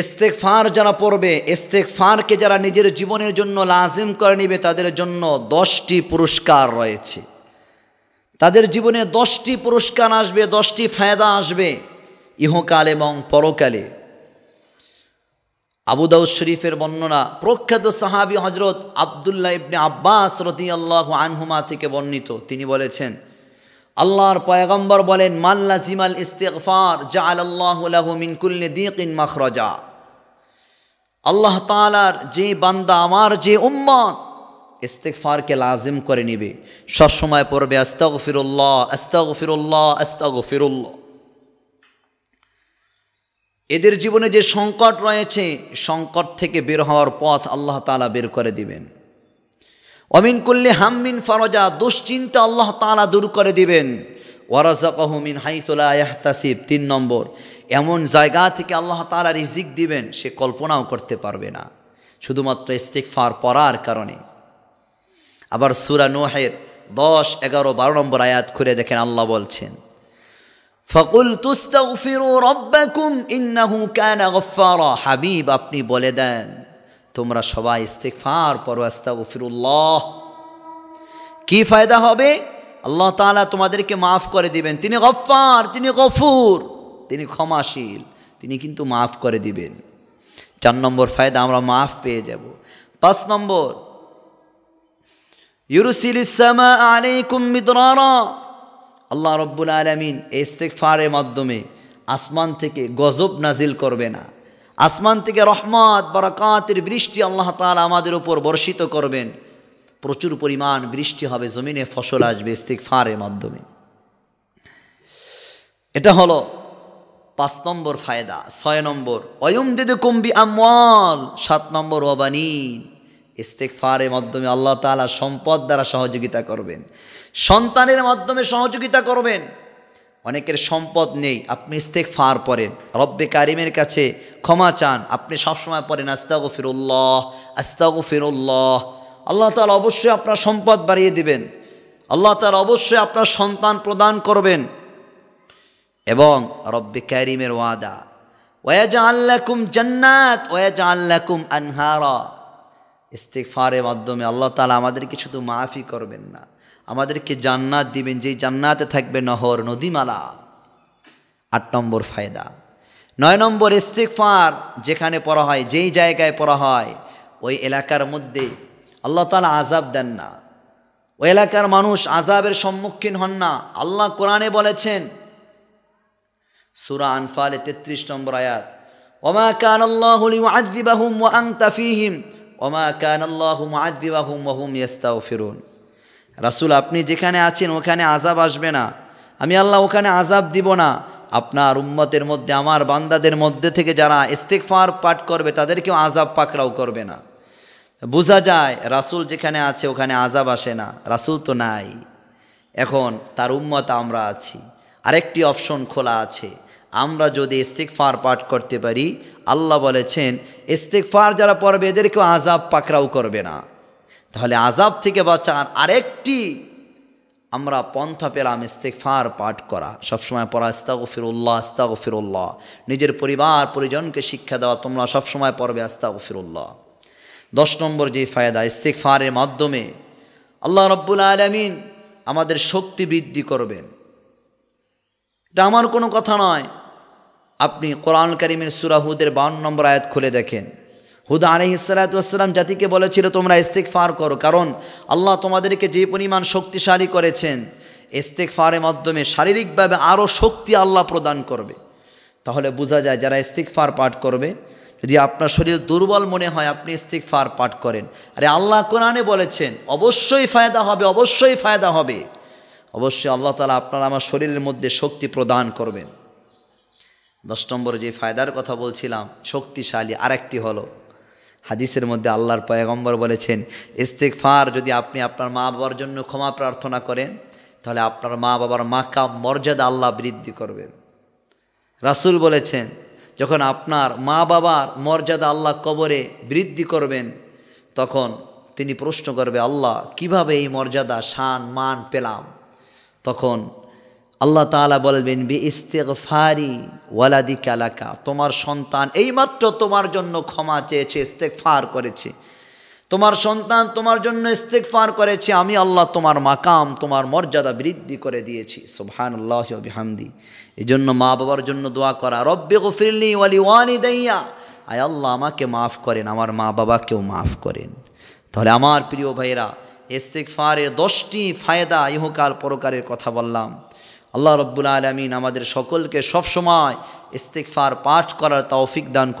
ইস্তেকফার যারা পড়বে ইস্তেকফারকে যারা নিজের জীবনের জন্য লাজিম করে নিবে তাদের জন্য দশটি পুরস্কার রয়েছে তাদের জীবনে দশটি পুরস্কার আসবে দশটি ফায়দা আসবে ইহকাল এবং পরকালে আবুদাউ শরীফের বর্ণনা প্রখ্যাত সাহাবি হজরত আবদুল্লাহ ইবনে আব্বাস রতি আল্লাহ আনহুমা থেকে বর্ণিত তিনি বলেছেন আল্লাহর পয়গম্বর বলেন মাল্লা সিমাল ইস্তেকফার জা আল্লাহমিন দিক ইন মখরজা আল্লাহ তালার যে বান্দা আমার যে উম্মত ইস্তেকফারকে লাজিম করে নিবে সবসময় পড়বে আস্তাগ ফিরুল্লাহ আস্তাগ ফিরুল্লাহ আস্তাগ ফিরুল্লাহ এদের জীবনে যে সংকট রয়েছে সংকট থেকে বের হওয়ার পথ আল্লাহ তালা বের করে দিবেন অমিন করলে হাম্মিন ফরজা দুশ্চিন্তা আল্লাহ তালা দূর করে দিবেন ওয়ারাজাকহমিন হাইতুলাহতাসিব তিন নম্বর এমন জায়গা থেকে আল্লাহ তালা রিজিক দিবেন সে কল্পনাও করতে পারবে না শুধুমাত্র ফার পড়ার কারণে আবার সুরা নোহের দশ এগারো বারো নম্বর আয়াত খুলে দেখেন আল্লাহ বলছেন ফকুল তুস্তা উফিরু হাবিব আপনি বলে দেন তোমরা সবাই ইস্তেকফার পরো আস্তা গফিরুল্লাহ কি ফায়দা হবে আল্লাহ তালা তোমাদেরকে মাফ করে দিবেন তিনি গফার তিনি গফুর তিনি ক্ষমাশীল তিনি কিন্তু মাফ করে দিবেন চার নম্বর ফায়দা আমরা মাফ পেয়ে যাব পাঁচ নম্বর ইউরুসিল ইসামা আলাইকুম মিদরারা আল্লাহ রব্বুল আলমিন এই ফারের মাধ্যমে আসমান থেকে গজব নাজিল করবে না আসমান থেকে রহমত বরাকাতের বৃষ্টি আল্লাহ তালা আমাদের উপর বর্ষিত করবেন প্রচুর পরিমাণ বৃষ্টি হবে জমিনে ফসল আসবে ফারের মাধ্যমে এটা হলো পাঁচ নম্বর ফায়দা ছয় নম্বর অয়ম দিদি কম্বি আমল সাত নম্বর অবানীন ফারের মাধ্যমে আল্লাহ তালা সম্পদ দ্বারা সহযোগিতা করবেন সন্তানের মাধ্যমে সহযোগিতা করবেন অনেকের সম্পদ নেই আপনি ফার পড়েন রব্বে কারিমের কাছে ক্ষমা চান আপনি সবসময় পড়েন আস্তাগ ফিরুল্লাহ আস্তাগ ফিরুল্লাহ আল্লাহ তালা অবশ্যই আপনার সম্পদ বাড়িয়ে দিবেন আল্লাহ তালা অবশ্যই আপনার সন্তান প্রদান করবেন এবং রব্বি ক্যারিমের ওয়াদা ওয়াজা আল্লাকুম জান্নাত ওয়াজা আল্লাকুম আনহারা ইস্তেকফারের মাধ্যমে আল্লাহ তালা আমাদেরকে শুধু মাফি করবেন না আমাদেরকে জান্নাত দিবেন যেই জান্নাতে থাকবে নহর নদীমালা আট নম্বর ফায়দা নয় নম্বর ইস্তিকফার যেখানে পড়া হয় যেই জায়গায় পড়া হয় ওই এলাকার মধ্যে আল্লাহ তালা আজাব দেন না ওই এলাকার মানুষ আজাবের সম্মুখীন হন না আল্লাহ কোরআনে বলেছেন সুরা আনফালে তেত্রিশ নম্বর আয়াত ওমা কান আল্লাহ আজিবাহুম ওমা কান আল্লাহ রাসুল আপনি যেখানে আছেন ওখানে আজাব আসবে না আমি আল্লাহ ওখানে আজাব দিব না আপনার উম্মতের মধ্যে আমার বান্দাদের মধ্যে থেকে যারা ইস্তেকফার পাঠ করবে তাদেরকেও আজাব পাকরাও করবে না বোঝা যায় রাসুল যেখানে আছে ওখানে আজাব আসে না রাসুল তো নাই এখন তার উম্মত আমরা আছি আরেকটি অপশন খোলা আছে আমরা যদি ইস্তেকফার পাঠ করতে পারি আল্লাহ বলেছেন ইস্তেকফার যারা পড়বে এদেরকেও আজাব পাকরাও করবে না তাহলে আজাব থেকে বাঁচার আরেকটি আমরা পন্থা পেলাম ইস্তেকফার পাঠ করা সবসময় পড়া আস্তাগ ফিরুল্লাহ আস্তাগ ফিরুল্লাহ নিজের পরিবার পরিজনকে শিক্ষা দেওয়া তোমরা সবসময় পড়বে আস্তাগ ফিরুল্লাহ দশ নম্বর যে ফায়দা ইস্তেকফারের মাধ্যমে আল্লাহ রব্বুল আলমিন আমাদের শক্তি বৃদ্ধি করবেন এটা আমার কোনো কথা নয় আপনি কোরআন করিমের সুরাহুদের বান্ন নম্বর আয়াত খুলে দেখেন হুদা আলহ ইসালাতাম জাতিকে বলেছিল তোমরা ফার করো কারণ আল্লাহ তোমাদেরকে যে পরিমাণ শক্তিশালী করেছেন ফারের মাধ্যমে শারীরিকভাবে আরও শক্তি আল্লাহ প্রদান করবে তাহলে বোঝা যায় যারা ফার পাঠ করবে যদি আপনার শরীর দুর্বল মনে হয় আপনি ফার পাঠ করেন আরে আল্লাহ কোরআনে বলেছেন অবশ্যই ফায়দা হবে অবশ্যই ফায়দা হবে অবশ্যই আল্লাহ তালা আপনার আমার শরীরের মধ্যে শক্তি প্রদান করবেন দশ নম্বর যে ফায়দার কথা বলছিলাম শক্তিশালী আরেকটি হলো হাদিসের মধ্যে আল্লাহর পয়গম্বর বলেছেন ইস্তেকফার যদি আপনি আপনার মা বাবার জন্য ক্ষমা প্রার্থনা করেন তাহলে আপনার মা বাবার মাকা মর্যাদা আল্লাহ বৃদ্ধি করবেন রাসুল বলেছেন যখন আপনার মা বাবার মর্যাদা আল্লাহ কবরে বৃদ্ধি করবেন তখন তিনি প্রশ্ন করবে আল্লাহ কিভাবে এই মর্যাদা শান মান পেলাম তখন আল্লাহ তালা বলবেন বি ইস্তেকফারি ওয়ালাদি কালাকা তোমার সন্তান এইমাত্র তোমার জন্য ক্ষমা চেয়েছে ফার করেছে তোমার সন্তান তোমার জন্য ফার করেছে আমি আল্লাহ তোমার মাকাম তোমার মর্যাদা বৃদ্ধি করে দিয়েছি সোহান আল্লাহ হামদি এই জন্য মা বাবার জন্য দোয়া করা রব্বে গফিরলি ওয়ালি ওয়ানি দাইয়া আয় আল্লাহ আমাকে মাফ করেন আমার মা বাবাকেও মাফ করেন তাহলে আমার প্রিয় ভাইয়েরা ইস্তেক ফারের দশটি ফায়দা ইহকাল পরকারের কথা বললাম আল্লাহ রব্বুল আলমিন আমাদের সকলকে সবসময় ইস্তিকফার পাঠ করার তৌফিক দান করুন